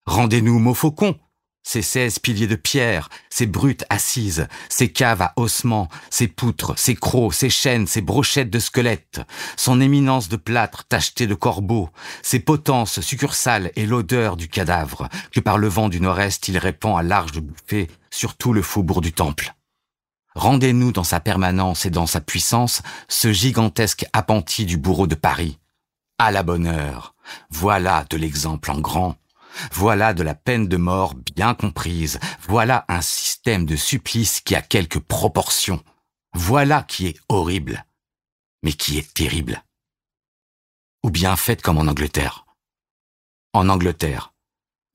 Rendez-nous faucon. Ses seize piliers de pierre, ses brutes assises, ses caves à ossements, ses poutres, ses crocs, ses chaînes, ses brochettes de squelettes, son éminence de plâtre tachetée de corbeaux, ses potences succursales et l'odeur du cadavre que par le vent du nord-est il répand à large bouffées sur tout le faubourg du temple. Rendez-nous dans sa permanence et dans sa puissance ce gigantesque appentis du bourreau de Paris. À la bonne heure. Voilà de l'exemple en grand. Voilà de la peine de mort bien comprise. Voilà un système de supplice qui a quelques proportions. Voilà qui est horrible, mais qui est terrible. Ou bien faites comme en Angleterre. En Angleterre,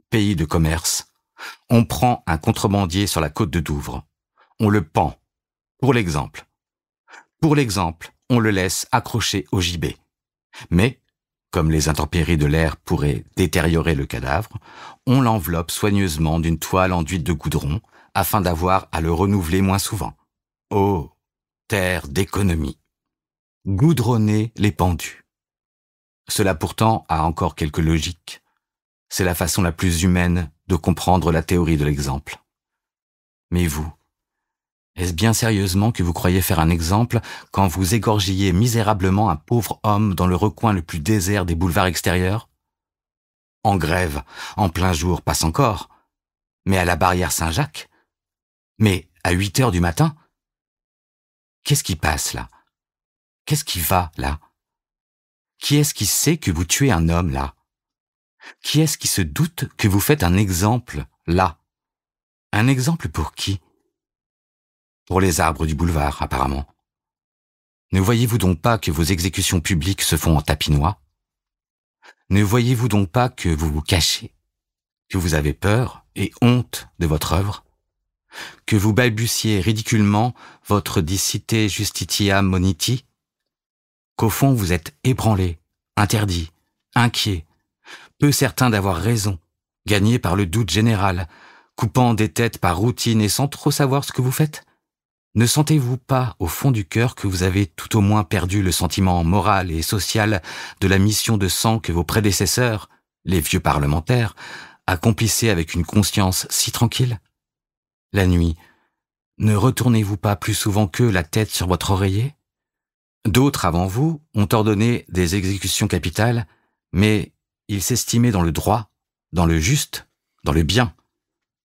pays de commerce, on prend un contrebandier sur la côte de Douvres. On le pend, pour l'exemple. Pour l'exemple, on le laisse accroché au gibet. Mais comme les intempéries de l'air pourraient détériorer le cadavre, on l'enveloppe soigneusement d'une toile enduite de goudron afin d'avoir à le renouveler moins souvent. Oh, terre d'économie. Goudronner les pendus. Cela pourtant a encore quelques logiques. C'est la façon la plus humaine de comprendre la théorie de l'exemple. Mais vous, est-ce bien sérieusement que vous croyez faire un exemple quand vous égorgiez misérablement un pauvre homme dans le recoin le plus désert des boulevards extérieurs En grève, en plein jour, passe encore. Mais à la barrière Saint-Jacques Mais à 8 heures du matin Qu'est-ce qui passe là Qu'est-ce qui va là Qui est-ce qui sait que vous tuez un homme là Qui est-ce qui se doute que vous faites un exemple là Un exemple pour qui pour les arbres du boulevard, apparemment. Ne voyez-vous donc pas que vos exécutions publiques se font en tapinois Ne voyez-vous donc pas que vous vous cachez, que vous avez peur et honte de votre œuvre Que vous balbutiez ridiculement votre dicité justitia moniti Qu'au fond vous êtes ébranlé, interdit, inquiet, peu certain d'avoir raison, gagné par le doute général, coupant des têtes par routine et sans trop savoir ce que vous faites ne sentez-vous pas au fond du cœur que vous avez tout au moins perdu le sentiment moral et social de la mission de sang que vos prédécesseurs, les vieux parlementaires, accomplissaient avec une conscience si tranquille La nuit, ne retournez-vous pas plus souvent que la tête sur votre oreiller D'autres avant vous ont ordonné des exécutions capitales, mais ils s'estimaient dans le droit, dans le juste, dans le bien.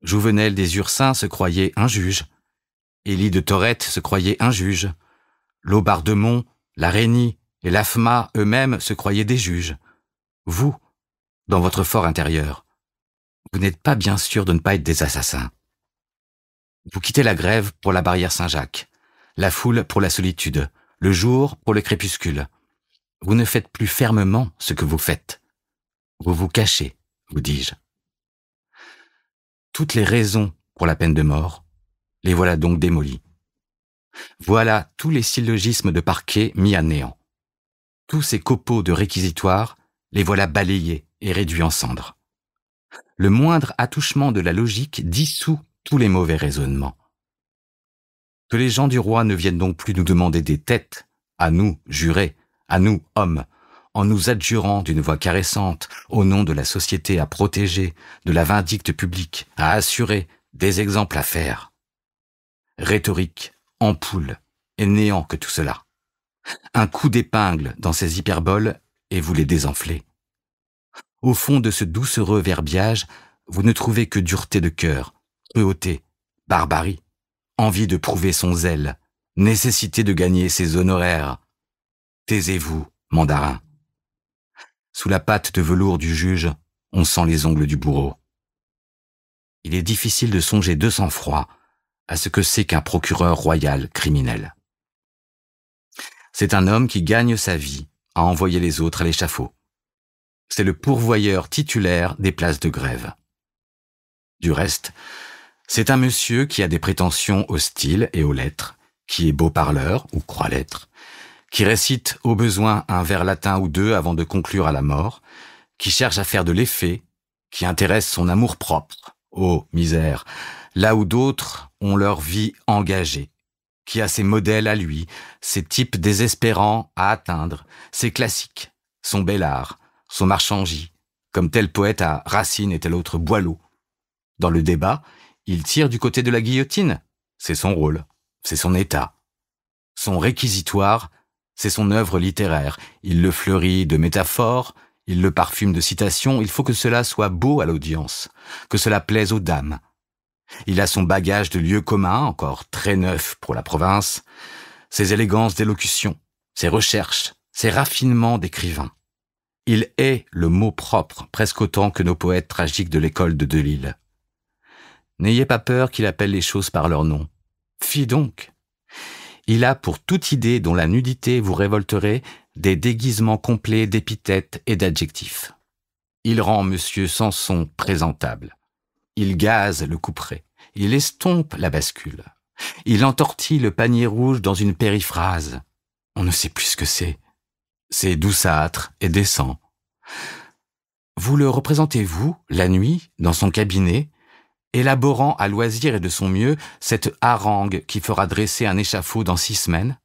Jouvenel des Ursins se croyait un juge, Élie de Torette se croyait un juge. Laubardemont, la Rénie et l'AFMA eux-mêmes se croyaient des juges. Vous, dans votre fort intérieur, vous n'êtes pas bien sûr de ne pas être des assassins. Vous quittez la grève pour la barrière Saint-Jacques, la foule pour la solitude, le jour pour le crépuscule. Vous ne faites plus fermement ce que vous faites. Vous vous cachez, vous dis-je. Toutes les raisons pour la peine de mort, les voilà donc démolis. Voilà tous les syllogismes de parquet mis à néant. Tous ces copeaux de réquisitoire, les voilà balayés et réduits en cendres. Le moindre attouchement de la logique dissout tous les mauvais raisonnements. Que les gens du roi ne viennent donc plus nous demander des têtes, à nous, jurés, à nous, hommes, en nous adjurant d'une voix caressante, au nom de la société à protéger, de la vindicte publique à assurer, des exemples à faire rhétorique, ampoule et néant que tout cela. Un coup d'épingle dans ces hyperboles et vous les désenflez. Au fond de ce doucereux verbiage, vous ne trouvez que dureté de cœur, cruauté, barbarie, envie de prouver son zèle, nécessité de gagner ses honoraires. Taisez-vous, mandarin. Sous la patte de velours du juge, on sent les ongles du bourreau. Il est difficile de songer de sang-froid à ce que c'est qu'un procureur royal criminel. C'est un homme qui gagne sa vie à envoyer les autres à l'échafaud. C'est le pourvoyeur titulaire des places de grève. Du reste, c'est un monsieur qui a des prétentions hostiles et aux lettres, qui est beau parleur, ou croit l'être, qui récite au besoin un vers latin ou deux avant de conclure à la mort, qui cherche à faire de l'effet, qui intéresse son amour propre, oh, misère, là où d'autres ont leur vie engagée, qui a ses modèles à lui, ses types désespérants à atteindre, ses classiques, son bel art, son marchandie, comme tel poète à Racine et tel autre Boileau. Dans le débat, il tire du côté de la guillotine, c'est son rôle, c'est son état. Son réquisitoire, c'est son œuvre littéraire, il le fleurit de métaphores, il le parfume de citations, il faut que cela soit beau à l'audience, que cela plaise aux dames, il a son bagage de lieux communs, encore très neuf pour la province, ses élégances d'élocution, ses recherches, ses raffinements d'écrivain. Il est le mot propre presque autant que nos poètes tragiques de l'école de Delille. N'ayez pas peur qu'il appelle les choses par leur nom. Fie donc. Il a pour toute idée dont la nudité vous révolterait des déguisements complets d'épithètes et d'adjectifs. Il rend Monsieur Samson présentable. Il gaze le couperet. Il estompe la bascule. Il entortille le panier rouge dans une périphrase. On ne sait plus ce que c'est. C'est douceâtre et décent. Vous le représentez, vous, la nuit, dans son cabinet, élaborant à loisir et de son mieux cette harangue qui fera dresser un échafaud dans six semaines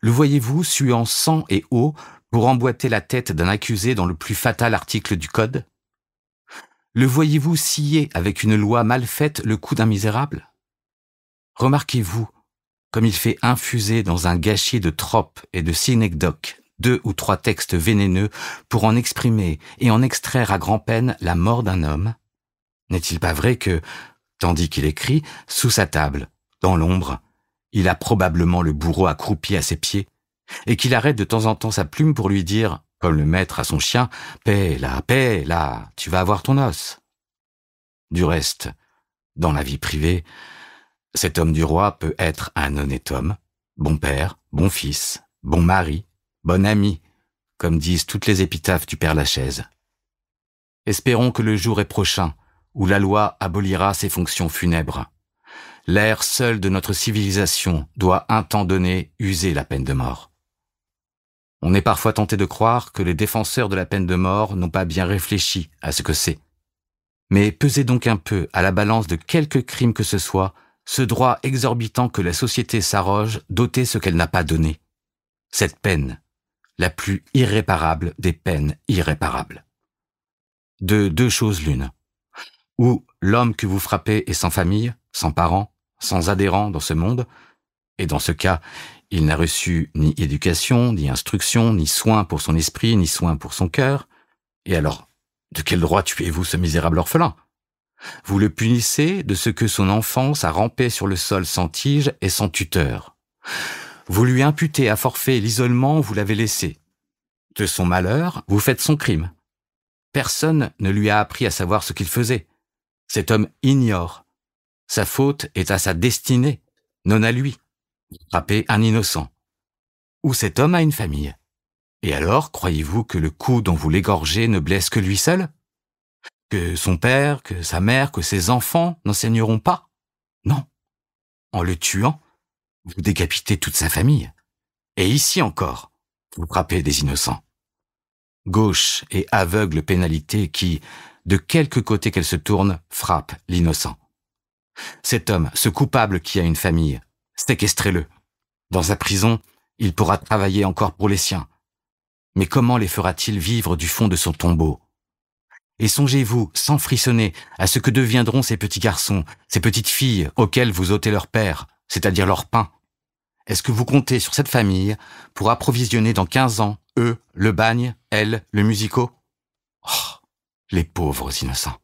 Le voyez-vous suant sang et eau pour emboîter la tête d'un accusé dans le plus fatal article du Code le voyez-vous scier avec une loi mal faite le coup d'un misérable Remarquez-vous comme il fait infuser dans un gâchis de tropes et de synecdoques deux ou trois textes vénéneux pour en exprimer et en extraire à grand-peine la mort d'un homme N'est-il pas vrai que, tandis qu'il écrit, sous sa table, dans l'ombre, il a probablement le bourreau accroupi à ses pieds, et qu'il arrête de temps en temps sa plume pour lui dire comme le maître à son chien, paix là, paix là, tu vas avoir ton os. Du reste, dans la vie privée, cet homme du roi peut être un honnête homme, bon père, bon fils, bon mari, bon ami, comme disent toutes les épitaphes du Père Lachaise. Espérons que le jour est prochain où la loi abolira ses fonctions funèbres. L'air seul de notre civilisation doit un temps donné user la peine de mort. On est parfois tenté de croire que les défenseurs de la peine de mort n'ont pas bien réfléchi à ce que c'est. Mais pesez donc un peu à la balance de quelque crime que ce soit ce droit exorbitant que la société s'arroge d'ôter ce qu'elle n'a pas donné. Cette peine, la plus irréparable des peines irréparables. De deux choses l'une. Ou l'homme que vous frappez est sans famille, sans parents, sans adhérents dans ce monde, et dans ce cas, il n'a reçu ni éducation, ni instruction, ni soin pour son esprit, ni soin pour son cœur. Et alors, de quel droit tuez-vous ce misérable orphelin Vous le punissez de ce que son enfance a rampé sur le sol sans tige et sans tuteur. Vous lui imputez à forfait l'isolement où vous l'avez laissé. De son malheur, vous faites son crime. Personne ne lui a appris à savoir ce qu'il faisait. Cet homme ignore. Sa faute est à sa destinée, non à lui frappez un innocent. Ou cet homme a une famille. Et alors, croyez-vous que le coup dont vous l'égorgez ne blesse que lui seul Que son père, que sa mère, que ses enfants n'enseigneront pas Non. En le tuant, vous décapitez toute sa famille. Et ici encore, vous frappez des innocents. Gauche et aveugle pénalité qui, de quelque côté qu'elle se tourne, frappe l'innocent. Cet homme, ce coupable qui a une famille, Séquestrez-le. Dans sa prison, il pourra travailler encore pour les siens. Mais comment les fera-t-il vivre du fond de son tombeau Et songez-vous, sans frissonner, à ce que deviendront ces petits garçons, ces petites filles auxquelles vous ôtez leur père, c'est-à-dire leur pain. Est-ce que vous comptez sur cette famille pour approvisionner dans 15 ans, eux, le bagne, elles, le musico oh, Les pauvres innocents.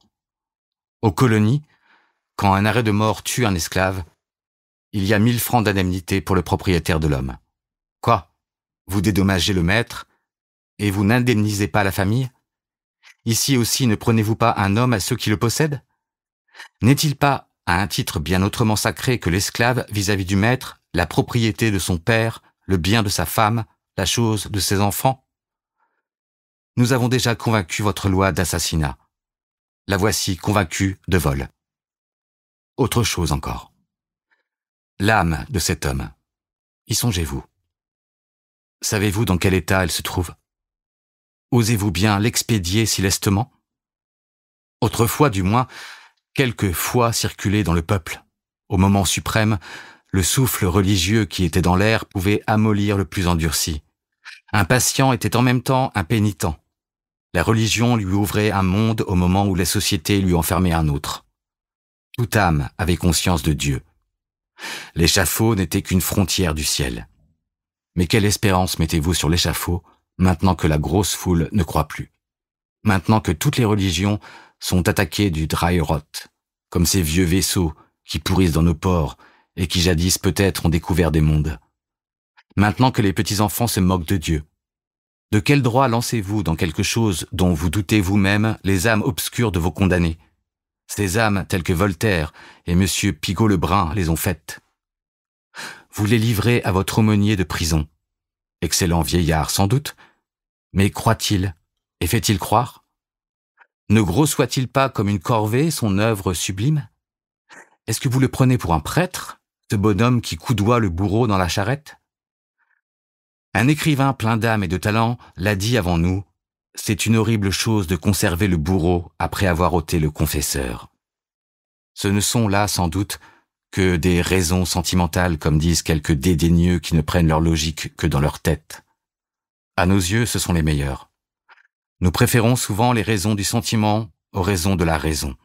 Aux colonies, quand un arrêt de mort tue un esclave, il y a mille francs d'indemnité pour le propriétaire de l'homme. Quoi Vous dédommagez le maître et vous n'indemnisez pas la famille Ici aussi ne prenez-vous pas un homme à ceux qui le possèdent N'est-il pas, à un titre bien autrement sacré que l'esclave vis-à-vis du maître, la propriété de son père, le bien de sa femme, la chose de ses enfants Nous avons déjà convaincu votre loi d'assassinat. La voici convaincue de vol. Autre chose encore l'âme de cet homme. Y songez-vous. Savez-vous dans quel état elle se trouve Osez-vous bien l'expédier si lestement Autrefois, du moins, quelques fois circulait dans le peuple, au moment suprême, le souffle religieux qui était dans l'air pouvait amollir le plus endurci. Un patient était en même temps un pénitent. La religion lui ouvrait un monde au moment où la société lui enfermait un autre. Toute âme avait conscience de Dieu. L'échafaud n'était qu'une frontière du ciel. Mais quelle espérance mettez-vous sur l'échafaud maintenant que la grosse foule ne croit plus Maintenant que toutes les religions sont attaquées du dry rot, comme ces vieux vaisseaux qui pourrissent dans nos ports et qui jadis peut-être ont découvert des mondes. Maintenant que les petits-enfants se moquent de Dieu, de quel droit lancez-vous dans quelque chose dont vous doutez vous-même les âmes obscures de vos condamnés ces âmes telles que Voltaire et M. pigot Lebrun les ont faites. Vous les livrez à votre aumônier de prison. Excellent vieillard, sans doute, mais croit-il et fait-il croire Ne grossoit-il pas comme une corvée son œuvre sublime Est-ce que vous le prenez pour un prêtre, ce bonhomme qui coudoie le bourreau dans la charrette Un écrivain plein d'âme et de talent l'a dit avant nous c'est une horrible chose de conserver le bourreau après avoir ôté le confesseur. Ce ne sont là, sans doute, que des raisons sentimentales, comme disent quelques dédaigneux qui ne prennent leur logique que dans leur tête. À nos yeux, ce sont les meilleurs. Nous préférons souvent les raisons du sentiment aux raisons de la raison.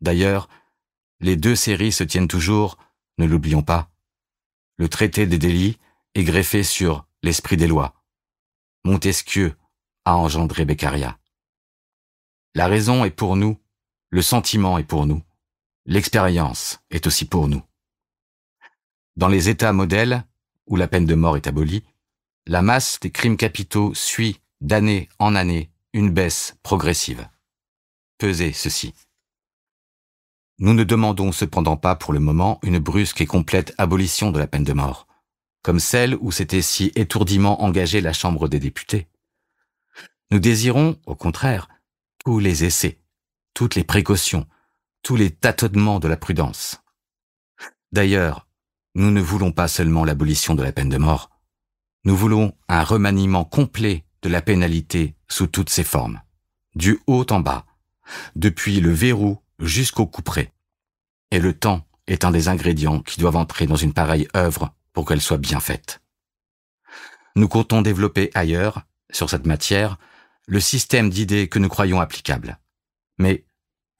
D'ailleurs, les deux séries se tiennent toujours, ne l'oublions pas. Le traité des délits est greffé sur l'esprit des lois. Montesquieu a engendré Beccaria. La raison est pour nous, le sentiment est pour nous, l'expérience est aussi pour nous. Dans les États modèles, où la peine de mort est abolie, la masse des crimes capitaux suit, d'année en année, une baisse progressive. Pesez ceci. Nous ne demandons cependant pas pour le moment une brusque et complète abolition de la peine de mort, comme celle où s'était si étourdiment engagée la Chambre des députés. Nous désirons, au contraire, tous les essais, toutes les précautions, tous les tâtonnements de la prudence. D'ailleurs, nous ne voulons pas seulement l'abolition de la peine de mort, nous voulons un remaniement complet de la pénalité sous toutes ses formes, du haut en bas, depuis le verrou jusqu'au couperet. Et le temps est un des ingrédients qui doivent entrer dans une pareille œuvre pour qu'elle soit bien faite. Nous comptons développer ailleurs, sur cette matière, le système d'idées que nous croyons applicable. Mais,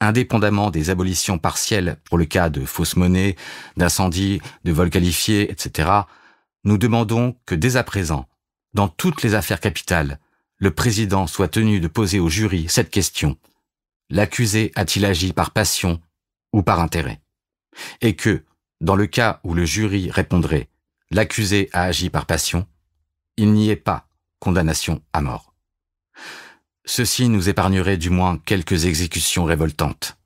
indépendamment des abolitions partielles pour le cas de fausse monnaie, d'incendies, de vols qualifiés, etc., nous demandons que dès à présent, dans toutes les affaires capitales, le président soit tenu de poser au jury cette question. L'accusé a-t-il agi par passion ou par intérêt? Et que, dans le cas où le jury répondrait l'accusé a agi par passion, il n'y ait pas condamnation à mort. Ceci nous épargnerait du moins quelques exécutions révoltantes.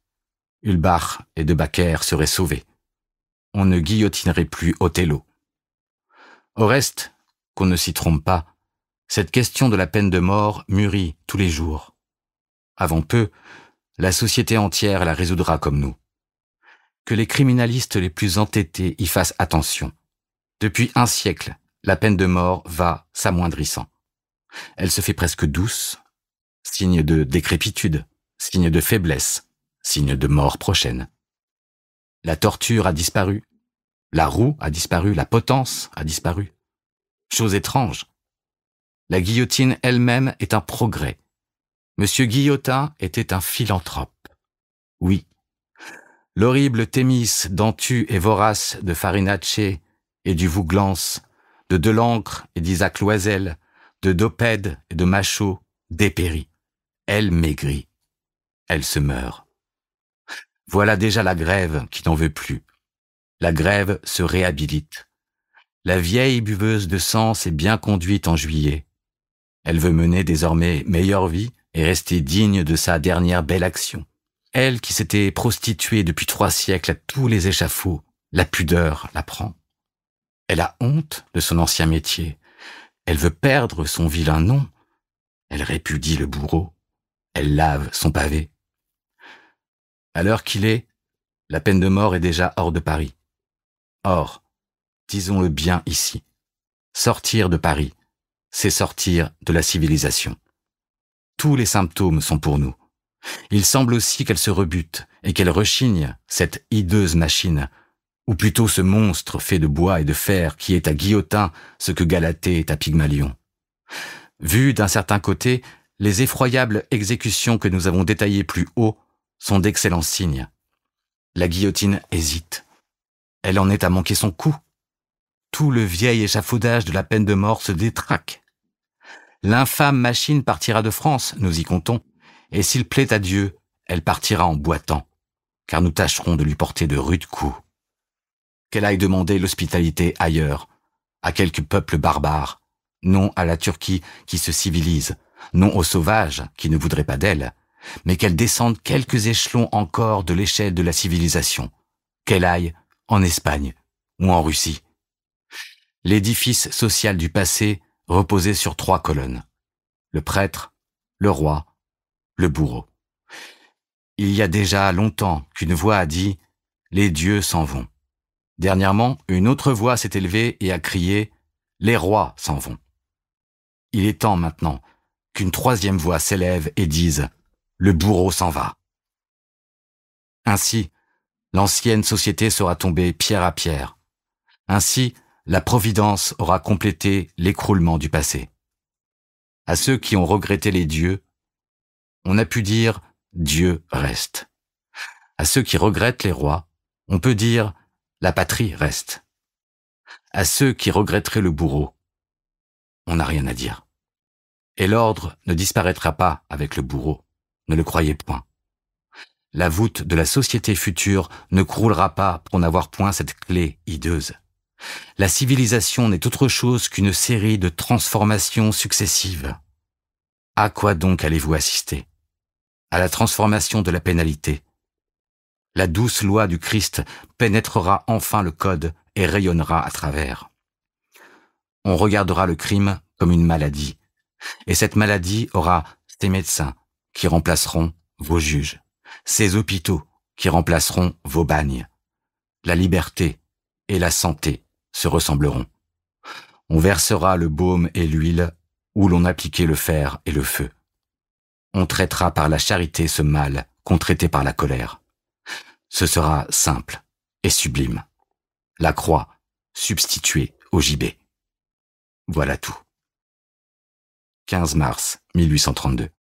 Ulbach et de seraient sauvés. On ne guillotinerait plus Othello. Au reste, qu'on ne s'y trompe pas, cette question de la peine de mort mûrit tous les jours. Avant peu, la société entière la résoudra comme nous. Que les criminalistes les plus entêtés y fassent attention. Depuis un siècle, la peine de mort va s'amoindrissant. Elle se fait presque douce, signe de décrépitude, signe de faiblesse, signe de mort prochaine. La torture a disparu, la roue a disparu, la potence a disparu. Chose étrange. La guillotine elle-même est un progrès. Monsieur Guillotin était un philanthrope. Oui. L'horrible Thémis, dentu et vorace de Farinace et du Vouglance, de Delancre et d'Isaac Loisel, de Dopède et de machos dépérit. Elle maigrit. Elle se meurt. Voilà déjà la grève qui n'en veut plus. La grève se réhabilite. La vieille buveuse de sang s'est bien conduite en juillet. Elle veut mener désormais meilleure vie et rester digne de sa dernière belle action. Elle qui s'était prostituée depuis trois siècles à tous les échafauds, la pudeur la prend. Elle a honte de son ancien métier. Elle veut perdre son vilain nom. Elle répudie le bourreau. Elle lave son pavé. À l'heure qu'il est, la peine de mort est déjà hors de Paris. Or, disons-le bien ici, sortir de Paris, c'est sortir de la civilisation. Tous les symptômes sont pour nous. Il semble aussi qu'elle se rebute et qu'elle rechigne, cette hideuse machine, ou plutôt ce monstre fait de bois et de fer qui est à Guillotin ce que Galatée est à Pygmalion. Vu d'un certain côté, les effroyables exécutions que nous avons détaillées plus haut sont d'excellents signes. La guillotine hésite. Elle en est à manquer son coup. Tout le vieil échafaudage de la peine de mort se détraque. L'infâme machine partira de France, nous y comptons, et s'il plaît à Dieu, elle partira en boitant, car nous tâcherons de lui porter de rudes coups qu'elle aille demander l'hospitalité ailleurs, à quelque peuple barbare, non à la Turquie qui se civilise, non aux sauvages qui ne voudraient pas d'elle, mais qu'elle descende quelques échelons encore de l'échelle de la civilisation, qu'elle aille en Espagne ou en Russie. L'édifice social du passé reposait sur trois colonnes. Le prêtre, le roi, le bourreau. Il y a déjà longtemps qu'une voix a dit ⁇ Les dieux s'en vont ⁇ Dernièrement, une autre voix s'est élevée et a crié Les rois s'en vont. Il est temps maintenant qu'une troisième voix s'élève et dise Le bourreau s'en va. Ainsi, l'ancienne société sera tombée pierre à pierre. Ainsi, la Providence aura complété l'écroulement du passé. À ceux qui ont regretté les dieux, on a pu dire Dieu reste. À ceux qui regrettent les rois, on peut dire la patrie reste. À ceux qui regretteraient le bourreau, on n'a rien à dire. Et l'ordre ne disparaîtra pas avec le bourreau, ne le croyez point. La voûte de la société future ne croulera pas pour n'avoir point cette clé hideuse. La civilisation n'est autre chose qu'une série de transformations successives. À quoi donc allez-vous assister À la transformation de la pénalité, la douce loi du Christ pénétrera enfin le code et rayonnera à travers. On regardera le crime comme une maladie, et cette maladie aura ses médecins qui remplaceront vos juges, ces hôpitaux qui remplaceront vos bagnes. La liberté et la santé se ressembleront. On versera le baume et l'huile où l'on appliquait le fer et le feu. On traitera par la charité ce mal qu'on traitait par la colère ce sera simple et sublime. La croix substituée au gibet. Voilà tout. 15 mars 1832.